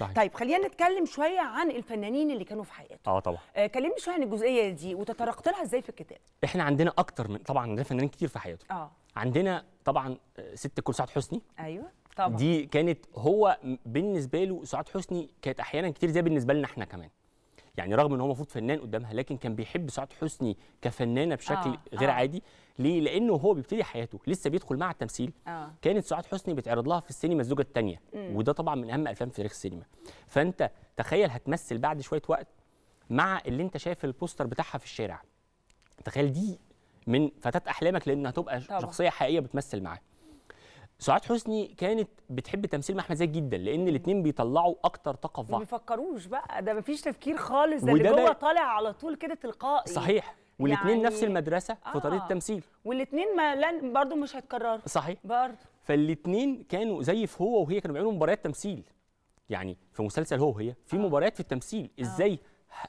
صحيح. طيب خلينا نتكلم شويه عن الفنانين اللي كانوا في حياته اه طبعا آه كلمني شويه عن الجزئيه دي وتطرقت لها ازاي في الكتاب احنا عندنا اكتر من طبعا عندنا فنانين كتير في حياته اه عندنا طبعا آه، ست كل سعاد حسني ايوه طبعا دي كانت هو بالنسبه له سعاد حسني كانت احيانا كتير زي بالنسبه لنا احنا كمان يعني رغم ان هو المفروض فنان قدامها لكن كان بيحب سعاد حسني كفنانه بشكل آه. غير آه. عادي ليه لانه هو بيبتدي حياته لسه بيدخل مع التمثيل آه. كانت سعاد حسني بتعرض لها في السينما الزوجه الثانيه وده طبعا من اهم افلام في تاريخ السينما فانت تخيل هتمثل بعد شويه وقت مع اللي انت شايف البوستر بتاعها في الشارع تخيل دي من فتاه احلامك لان هتبقى طبعا. شخصيه حقيقيه بتمثل معاه سعاد حسني كانت بتحب تمثيل مع احمد زكي جدا لان الاثنين بيطلعوا اكتر طاقه في بعض ما بيفكروش بقى ده ما فيش تفكير خالص ده اللي جوه طالع على طول كده تلقائي صحيح والاثنين يعني... نفس المدرسه آه. في طريقه التمثيل آه. والاثنين ما لن برضه مش هيتكرروا صحيح برضه فالاثنين كانوا زي في هو وهي كانوا بيعملوا مباريات تمثيل يعني في مسلسل هو هي في آه. مباريات في التمثيل آه. ازاي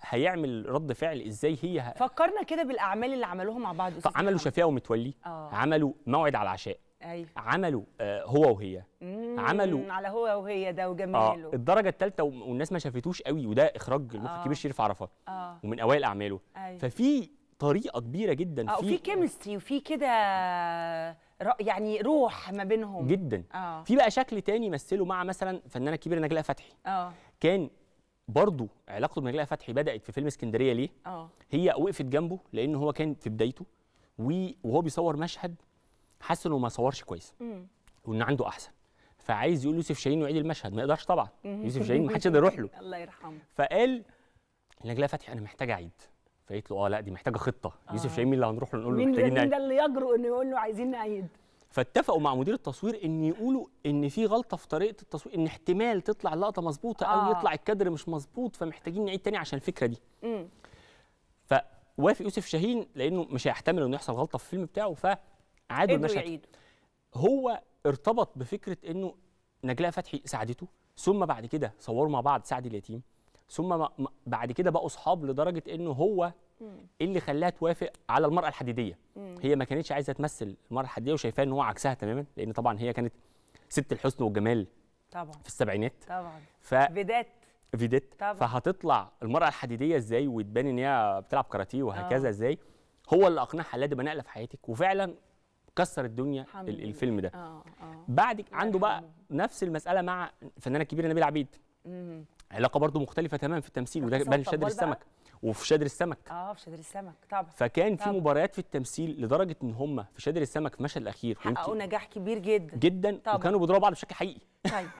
هيعمل رد فعل ازاي هي ه... فكرنا كده بالاعمال اللي عملوها مع بعض عملوا شفيقه ومتولي آه. عملوا موعد على العشاء أيوه. عملوا آه، هو وهي عملوا على هو وهي ده وجماله آه الدرجه الثالثه والناس ما شافتوش قوي وده اخراج المخرج الكبير آه. شريف عرفات آه. ومن اوائل اعماله أيوه. ففي طريقه كبيره جدا آه في وفي كيمستري وفي كده يعني روح ما بينهم جدا آه. في بقى شكل تاني مثله مع مثلا فنانه كبيره نجلاء فتحي آه. كان برضه علاقته بنجلاء فتحي بدات في فيلم اسكندريه ليه؟ آه. هي وقفت جنبه لان هو كان في بدايته وهو بيصور مشهد حاسس انه ما صورش كويس وان عنده احسن فعايز يقول يوسف شاهين يعيد المشهد ما يقدرش طبعا يوسف شاهين ما حدش يقدر يروح له الله يرحمه فقال نجلاء فتحي انا محتاج اعيد فقالت له اه لا دي محتاجه خطه آه. يوسف شاهين مين اللي هنروح له نقول له محتاجين نعيد مين ده اللي يجرؤ انه يقول له عايزين نعيد فاتفقوا مع مدير التصوير ان يقولوا ان في غلطه في طريقه التصوير ان احتمال تطلع اللقطه مظبوطه آه. او يطلع الكادر مش مظبوط فمحتاجين نعيد تاني عشان الفكره دي امم فوافق يوسف شاهين لانه مش هيحتمل انه يحصل غلطه في الفيلم بتاعه ف عادوا المشهد هو ارتبط بفكره انه نجلاء فتحي ساعدته ثم بعد كده صوروا مع بعض سعد اليتيم ثم بعد كده بقوا اصحاب لدرجه انه هو اللي خلاها توافق على المراه الحديديه هي ما كانتش عايزه تمثل المراه الحديديه وشايفاه ان هو عكسها تماما لان طبعا هي كانت ست الحسن والجمال طبعا في السبعينات طبعا ف... فيديت فيديت فهتطلع المراه الحديديه ازاي وتبان ان هي بتلعب كاراتيه وهكذا آه. ازاي هو اللي اقنعها لا دي بنقله في حياتك وفعلا كسر الدنيا الفيلم ده آه آه. بعد عنده بقى نفس المساله مع الفنانه الكبيره نبيل عبيد علاقه برضه مختلفه تماما في التمثيل وده بان شادر السمك وفي شادر السمك اه في شادر السمك طبعا فكان طبع. في مباريات في التمثيل لدرجه ان هم في شادر السمك في المشهد الاخير حققوا نجاح كبير جدا جدا طبع. وكانوا بيضربوا بعض بشكل حقيقي طيب